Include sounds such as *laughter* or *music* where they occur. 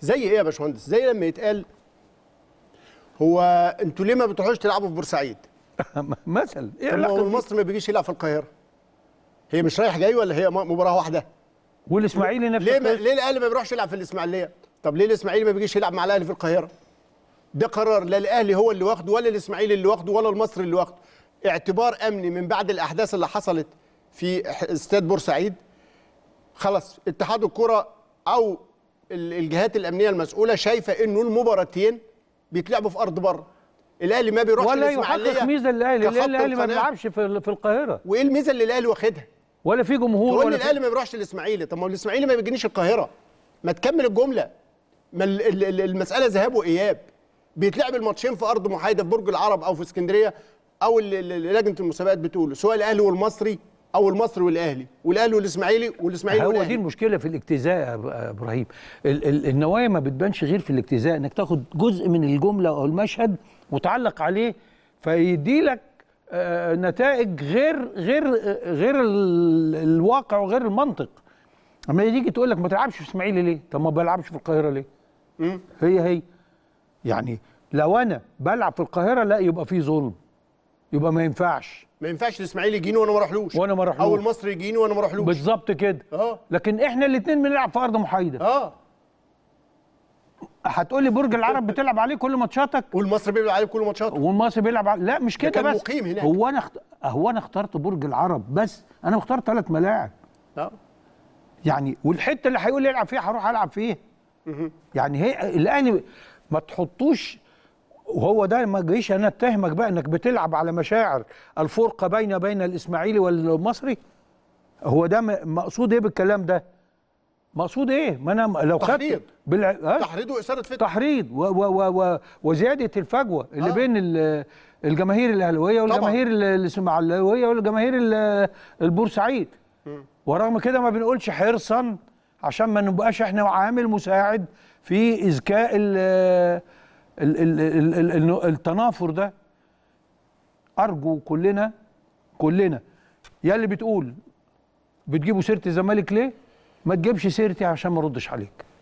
زي ايه يا باشمهندس زي لما يتقال هو انتوا ليه ما بتروحوش تلعبوا في بورسعيد *laughs* مثلا ايه علاقه هو مصر ما بيجيش يلعب في القاهره هي مش رايح جاي ولا هي مباراه واحده والاسماعيلي نفس ليه ما... ليه الاهلي ما بيروحش يلعب في الاسماعيليه طب ليه الاسماعيلي ما بيجيش يلعب مع الاهلي في القاهره ده قرار لا الاهلي هو اللي واخده ولا الاسماعيلي اللي واخده ولا المصري اللي واخده اعتبار امني من بعد الاحداث اللي حصلت في استاد بورسعيد خلاص اتحاد الكره او الجهات الامنيه المسؤوله شايفه انه المباراتين بيتلعبوا في ارض بره الاهلي ما بيروحش ولا يحقق ميزه للاهلي الاهلي ما بيلعبش في في القاهره وايه الميزه اللي الاهلي واخدها ولا في جمهور تقول ولا الاهلي ما بيروحش الاسماعيلي طب ما الاسماعيلي ما بيجينيش القاهره ما تكمل الجمله ما المساله ذهاب واياب بيتلعب الماتشين في ارض محايده في برج العرب او في اسكندريه او لجنه المسابقات بتقوله سواء الاهلي والمصري او المصري والاهلي والاهلي والاسماعيلي والاسماعيلي هو والأهلي. دي المشكله في الاجتزاء يا ابراهيم النوايا ما بتبانش غير في الاجتزاء انك تاخد جزء من الجمله او المشهد وتعلق عليه فيدي لك آه، نتائج غير غير غير الواقع وغير المنطق اما يجي تقول لك ما تلعبش في اسماعيلي ليه طب ما بلعبش في القاهره ليه هي هي يعني لو انا بلعب في القاهره لا يبقى في ظلم يبقى ما ينفعش ما ينفعش الاسماعيلي يجيني وانا ما اروحلوش وانا ما اروحلوش او المصري يجيني وانا ما اروحلوش بالظبط كده اه لكن احنا الاثنين بنلعب في ارض محايده اه هتقول لي برج العرب أه. بتلعب عليه كل ماتشاتك والمصري بيلعب عليه كل ماتشاته والمصري بيلعب عليه لا مش كده بس مقيم هناك. هو انا اخت... هو انا اخترت برج العرب بس انا مختار ثلاث ملاعب اه يعني والحته اللي هيقول يلعب فيها هروح العب فيها يعني هي الاهلي ما تحطوش وهو ده ما جيش انا اتهمك بقى انك بتلعب على مشاعر الفرقه بين بين الاسماعيلي والمصري هو ده مقصود ايه بالكلام ده مقصود ايه ما انا لو خدت تحريض بالع... تحريض واثاره فتنه تحريض و... و... و... وزياده الفجوه اللي آه. بين الجماهير الاهلاويه والجماهير الاسماعيليه والجماهير البورسعيد ورغم كده ما بنقولش حرصا عشان ما نبقاش احنا عامل مساعد في اذكاء التنافر ده ارجو كلنا كلنا يا اللي بتقول بتجيبوا سيره الزمالك ليه ما تجيبش سيرتي عشان ما اردش عليك